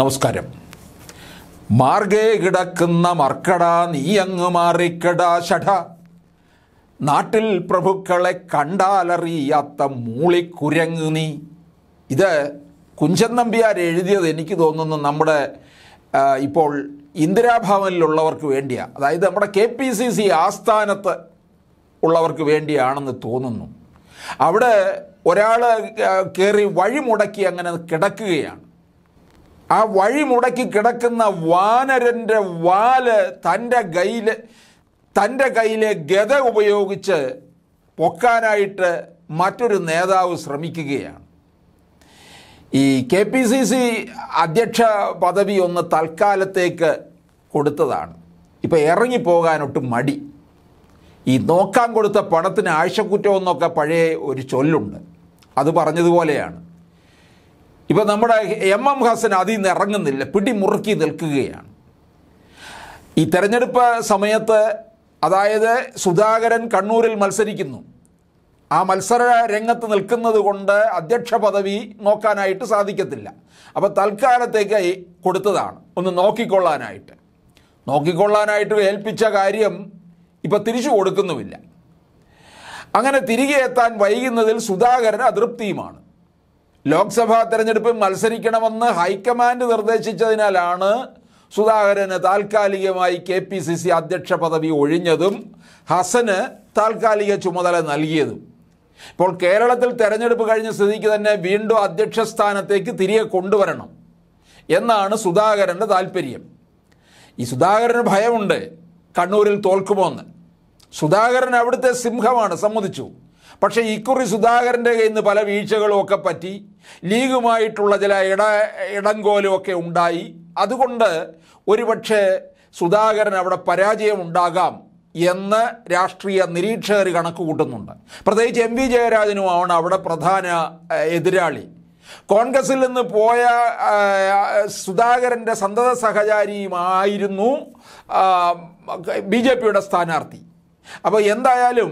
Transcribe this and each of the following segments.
നമസ്കാരം മാർഗേ കിടക്കുന്ന മർക്കട നീ അങ്ങ് മാറിക്കട ഷഠ നാട്ടിൽ പ്രഭുക്കളെ കണ്ടാലറിയാത്ത മൂളിക്കുരങ്ങ് നീ ഇത് കുഞ്ചൻ നമ്പ്യാർ എഴുതിയത് എനിക്ക് തോന്നുന്നു നമ്മുടെ ഇപ്പോൾ ഇന്ദിരാഭവനിലുള്ളവർക്ക് വേണ്ടിയാണ് അതായത് നമ്മുടെ കെ പി സി സി ആസ്ഥാനത്ത് ഉള്ളവർക്ക് വേണ്ടിയാണെന്ന് തോന്നുന്നു അവിടെ ഒരാൾ കയറി വഴിമുടക്കി അങ്ങനെ കിടക്കുകയാണ് ആ വഴി മുടക്കി കിടക്കുന്ന വാനരൻ്റെ വാല് തൻ്റെ കയ്യിൽ തൻ്റെ കയ്യിലെ ഗത ഉപയോഗിച്ച് പൊക്കാനായിട്ട് മറ്റൊരു നേതാവ് ശ്രമിക്കുകയാണ് ഈ കെ പി സി സി അധ്യക്ഷ പദവി ഒന്ന് തൽക്കാലത്തേക്ക് കൊടുത്തതാണ് ഇപ്പോൾ ഇറങ്ങിപ്പോകാനൊട്ട് മടി ഈ നോക്കാൻ കൊടുത്ത പണത്തിന് ആഴ്ചക്കുറ്റമെന്നൊക്കെ പഴയ ഒരു ചൊല്ലുണ്ട് അത് പറഞ്ഞതുപോലെയാണ് ഇപ്പോൾ നമ്മുടെ എം എം ഹസൻ അതിൽ നിന്ന് ഇറങ്ങുന്നില്ല മുറുക്കി നിൽക്കുകയാണ് ഈ തെരഞ്ഞെടുപ്പ് സമയത്ത് അതായത് സുധാകരൻ കണ്ണൂരിൽ മത്സരിക്കുന്നു ആ മത്സര രംഗത്ത് നിൽക്കുന്നത് കൊണ്ട് അധ്യക്ഷ പദവി നോക്കാനായിട്ട് സാധിക്കത്തില്ല അപ്പോൾ തൽക്കാലത്തേക്ക് കൊടുത്തതാണ് ഒന്ന് നോക്കിക്കൊള്ളാനായിട്ട് നോക്കിക്കൊള്ളാനായിട്ട് ഏൽപ്പിച്ച കാര്യം ഇപ്പോൾ തിരിച്ചു കൊടുക്കുന്നുമില്ല അങ്ങനെ തിരികെ എത്താൻ വൈകുന്നതിൽ സുധാകരൻ അതൃപ്തിയുമാണ് ലോക്സഭാ തെരഞ്ഞെടുപ്പിൽ മത്സരിക്കണമെന്ന് ഹൈക്കമാൻഡ് നിർദ്ദേശിച്ചതിനാലാണ് സുധാകരന് താൽക്കാലികമായി കെ പി സി സി അധ്യക്ഷ പദവി ഒഴിഞ്ഞതും ഹസന് താൽക്കാലിക ചുമതല നൽകിയതും ഇപ്പോൾ കേരളത്തിൽ തെരഞ്ഞെടുപ്പ് കഴിഞ്ഞ സ്ഥിതിക്ക് തന്നെ വീണ്ടും അധ്യക്ഷ സ്ഥാനത്തേക്ക് തിരികെ കൊണ്ടുവരണം എന്നാണ് സുധാകരൻ്റെ താല്പര്യം ഈ സുധാകരന് ഭയമുണ്ട് കണ്ണൂരിൽ തോൽക്കുമോ എന്ന് സുധാകരൻ അവിടുത്തെ സിംഹമാണ് സമ്മതിച്ചു പക്ഷേ ഇക്കുറി സുധാകരൻ്റെ കയ്യിൽ നിന്ന് പല വീഴ്ചകളും ഒക്കെ പറ്റി ലീഗുമായിട്ടുള്ള ചില ഇട ഇടങ്കോലും ഒക്കെ ഉണ്ടായി അതുകൊണ്ട് ഒരുപക്ഷെ സുധാകരൻ അവിടെ പരാജയമുണ്ടാകാം എന്ന് രാഷ്ട്രീയ നിരീക്ഷകർ കണക്ക് കൂട്ടുന്നുണ്ട് പ്രത്യേകിച്ച് എം വി ജയരാജനുമാണ് അവിടെ പ്രധാന എതിരാളി കോൺഗ്രസിൽ നിന്ന് പോയ സുധാകരൻ്റെ സന്തത സഹചാരിയുമായിരുന്നു ബി ജെ പിയുടെ സ്ഥാനാർത്ഥി അപ്പോൾ എന്തായാലും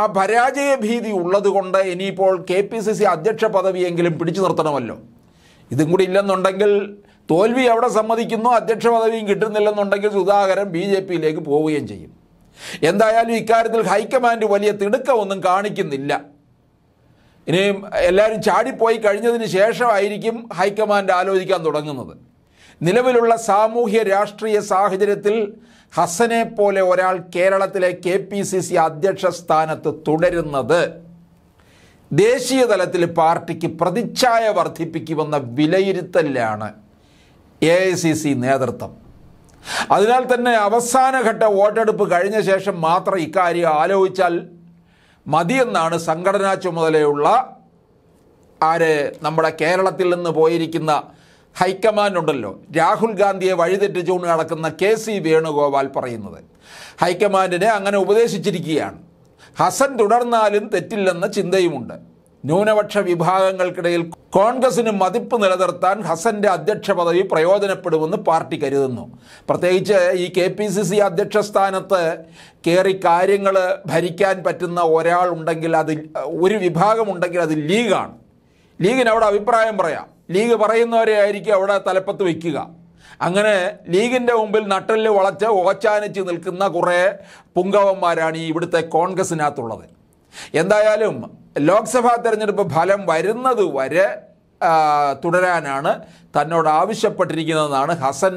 ആ പരാജയ ഭീതി ഉള്ളതുകൊണ്ട് ഇനിയിപ്പോൾ കെ പി സി സി അധ്യക്ഷ പദവിയെങ്കിലും പിടിച്ചു നിർത്തണമല്ലോ ഇതും കൂടി ഇല്ലെന്നുണ്ടെങ്കിൽ തോൽവി അവിടെ സമ്മതിക്കുന്നു അധ്യക്ഷ പദവിയും കിട്ടുന്നില്ലെന്നുണ്ടെങ്കിൽ സുധാകരൻ ബി ജെ പിയിലേക്ക് പോവുകയും ചെയ്യും എന്തായാലും ഇക്കാര്യത്തിൽ ഹൈക്കമാൻഡ് വലിയ തിടുക്കമൊന്നും കാണിക്കുന്നില്ല ഇനിയും എല്ലാവരും ചാടിപ്പോയി കഴിഞ്ഞതിന് ശേഷമായിരിക്കും ഹൈക്കമാൻഡ് ആലോചിക്കാൻ തുടങ്ങുന്നത് നിലവിലുള്ള സാമൂഹ്യ രാഷ്ട്രീയ സാഹചര്യത്തിൽ ഹസനെ പോലെ ഒരാൾ കേരളത്തിലെ കെ പി സി സി അധ്യക്ഷ സ്ഥാനത്ത് തുടരുന്നത് ദേശീയ തലത്തിൽ പാർട്ടിക്ക് പ്രതിച്ഛായ വർദ്ധിപ്പിക്കുമെന്ന വിലയിരുത്തലാണ് എ ഐ സി സി നേതൃത്വം അതിനാൽ തന്നെ അവസാനഘട്ട വോട്ടെടുപ്പ് കഴിഞ്ഞ ശേഷം മാത്രം ഇക്കാര്യം ആലോചിച്ചാൽ മതിയെന്നാണ് സംഘടനാ ചുമതലയുള്ള ആര് നമ്മുടെ കേരളത്തിൽ നിന്ന് പോയിരിക്കുന്ന ഹൈക്കമാൻഡ് ഉണ്ടല്ലോ രാഹുൽ ഗാന്ധിയെ വഴിതെറ്റിച്ചുകൊണ്ട് നടക്കുന്ന കെ സി വേണുഗോപാൽ പറയുന്നത് ഹൈക്കമാൻഡിനെ അങ്ങനെ ഉപദേശിച്ചിരിക്കുകയാണ് ഹസൻ തുടർന്നാലും തെറ്റില്ലെന്ന ചിന്തയുമുണ്ട് ന്യൂനപക്ഷ വിഭാഗങ്ങൾക്കിടയിൽ കോൺഗ്രസിന് മതിപ്പ് നിലനിർത്താൻ ഹസൻ്റെ അധ്യക്ഷ പദവി പ്രയോജനപ്പെടുമെന്ന് പാർട്ടി കരുതുന്നു പ്രത്യേകിച്ച് ഈ കെ പി സി സി അധ്യക്ഷ സ്ഥാനത്ത് കയറി കാര്യങ്ങൾ ഭരിക്കാൻ പറ്റുന്ന ഒരാളുണ്ടെങ്കിൽ അത് ഒരു വിഭാഗമുണ്ടെങ്കിൽ അത് ലീഗാണ് ലീഗിന് അവിടെ അഭിപ്രായം പറയാം ലീഗ് പറയുന്നവരെ ആയിരിക്കും അവിടെ തലപ്പത്ത് വയ്ക്കുക അങ്ങനെ ലീഗിൻ്റെ മുമ്പിൽ നട്ടലിൽ വളച്ച് ഓച്ചാനിച്ച് നിൽക്കുന്ന കുറേ പുങ്കവന്മാരാണ് ഈ ഇവിടുത്തെ കോൺഗ്രസിനകത്തുള്ളത് എന്തായാലും ലോക്സഭാ തെരഞ്ഞെടുപ്പ് ഫലം വരുന്നത് വരെ തുടരാനാണ് തന്നോട് ആവശ്യപ്പെട്ടിരിക്കുന്നതെന്നാണ് ഹസൻ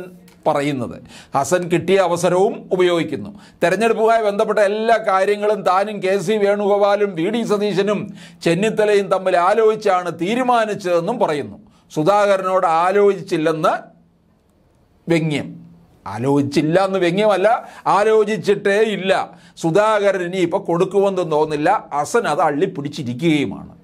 പറയുന്നത് ഹസൻ കിട്ടിയ അവസരവും ഉപയോഗിക്കുന്നു തെരഞ്ഞെടുപ്പുമായി ബന്ധപ്പെട്ട എല്ലാ കാര്യങ്ങളും താനും കെ സി വേണുഗോപാലും വി ഡി സതീശനും ചെന്നിത്തലയും തമ്മിൽ ആലോചിച്ചാണ് തീരുമാനിച്ചതെന്നും പറയുന്നു സുധാകരനോട് ആലോചിച്ചില്ലെന്ന് വ്യംഗ്യം ആലോചിച്ചില്ല എന്ന് വ്യംഗ്യമല്ല ആലോചിച്ചിട്ടേ ഇല്ല സുധാകരൻ ഇനി ഇപ്പോൾ കൊടുക്കുമെന്ന് തോന്നുന്നില്ല അസൻ അത് അള്ളിപ്പിടിച്ചിരിക്കുകയുമാണ്